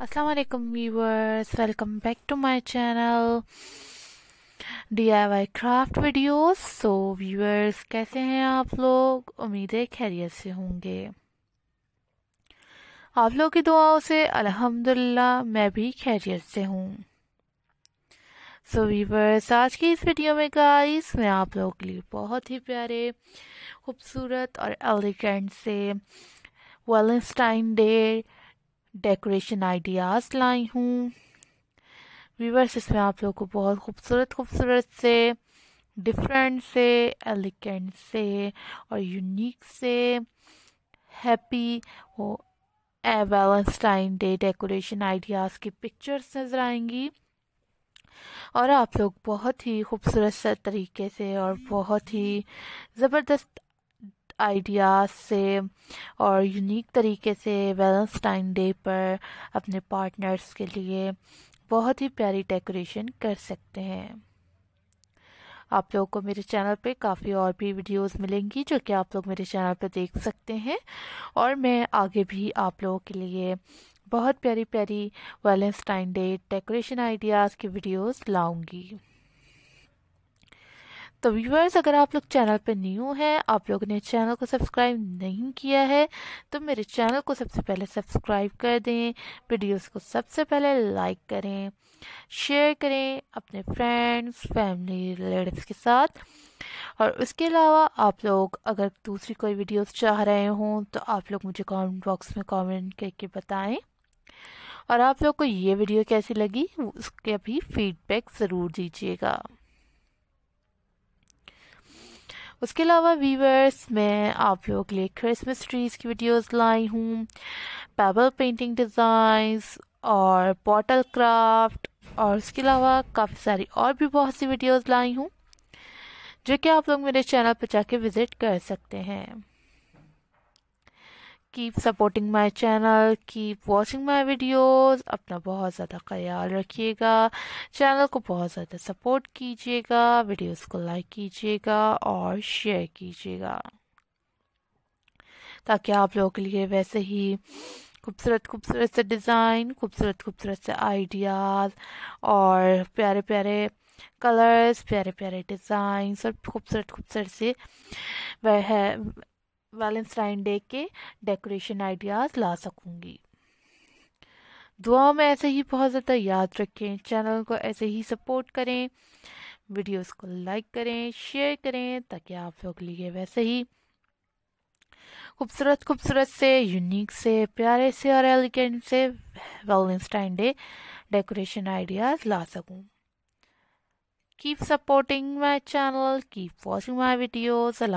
Aslam viewers welcome back to my channel DIY craft videos so viewers कैसे हैं आप लोग उम्मीद है खैरियत से होंगे आप लोग की दुआओं से अल्हम्दुलिल्लाह मैं भी खैरियत से हूँ सो वीवर्स आज की इस वीडियो में गाइस मैं आप लोगों के लिए बहुत ही प्यारे खूबसूरत और एलिगेंट से वैलेंटाइन डे डेकोरेशन आइडियाज़ लाई हूँ व्यूवर्स इसमें आप लोगों को बहुत खूबसूरत खूबसूरत से डिफरेंट से एलिगेंट से और यूनिक से हैप्पी वो वैलेंटाइन डे डेकोरेशन आइडियाज़ की पिक्चर्स नज़र आएंगी और आप लोग बहुत ही खूबसूरत तरीके से और बहुत ही ज़बरदस्त आइडियाज़ से और यूनिक तरीके से वैलेंस्टाइन डे पर अपने पार्टनर्स के लिए बहुत ही प्यारी डेकोरेशन कर सकते हैं आप लोगों को मेरे चैनल पे काफ़ी और भी वीडियोस मिलेंगी जो कि आप लोग मेरे चैनल पे देख सकते हैं और मैं आगे भी आप लोगों के लिए बहुत प्यारी प्यारी वैलेंटाइन डे डेकोरेशन आइडियाज़ की वीडियोस लाऊंगी तो व्यूअर्स अगर आप लोग चैनल पर न्यू हैं आप लोगों ने चैनल को सब्सक्राइब नहीं किया है तो मेरे चैनल को सबसे पहले सब्सक्राइब कर दें वीडियोस को सबसे पहले लाइक करें शेयर करें अपने फ्रेंड्स फैमिली रिलेटिव्स के साथ और उसके अलावा आप लोग अगर दूसरी कोई वीडियोस चाह रहे हों तो आप लोग मुझे कमेंट बॉक्स में कमेंट करके बताएं और आप लोग को ये वीडियो कैसी लगी उसके भी फीडबैक ज़रूर दीजिएगा उसके अलावा वीवर्स मैं आप लोगों के लिए क्रिसमस ट्रीज़ की वीडियोस लाई हूँ पेबल पेंटिंग डिज़ाइंस और पॉटल क्राफ्ट और उसके अलावा काफ़ी सारी और भी बहुत सी वीडियोस लाई हूँ जो कि आप लोग मेरे चैनल पर जाके विज़िट कर सकते हैं keep supporting my channel keep watching my videos अपना बहुत ज़्यादा ख्याल रखिएगा चैनल को बहुत ज़्यादा सपोर्ट कीजिएगा वीडियोस को लाइक कीजिएगा और शेयर कीजिएगा ताकि आप लोगों के लिए वैसे ही खूबसूरत खूबसूरत से डिज़ाइन खूबसूरत खूबसूरत से आइडियाज़ और प्यारे प्यारे कलर्स प्यारे प्यारे डिज़ाइंस और खूबसूरत खूबसूरत से वह है वैलेंटाइन डे के डेकोरेशन आइडियाज़ ला सकूँगी दुआओं में ऐसे ही बहुत ज़्यादा याद रखें चैनल को ऐसे ही सपोर्ट करें वीडियोस को लाइक करें शेयर करें ताकि आप लोग लिए वैसे ही खूबसूरत खूबसूरत से यूनिक से प्यारे से और एलिगेंट से वैलेंटाइन डे डेकोरेशन आइडियाज़ ला सकूं supporting supporting channel keep watching watching my videos.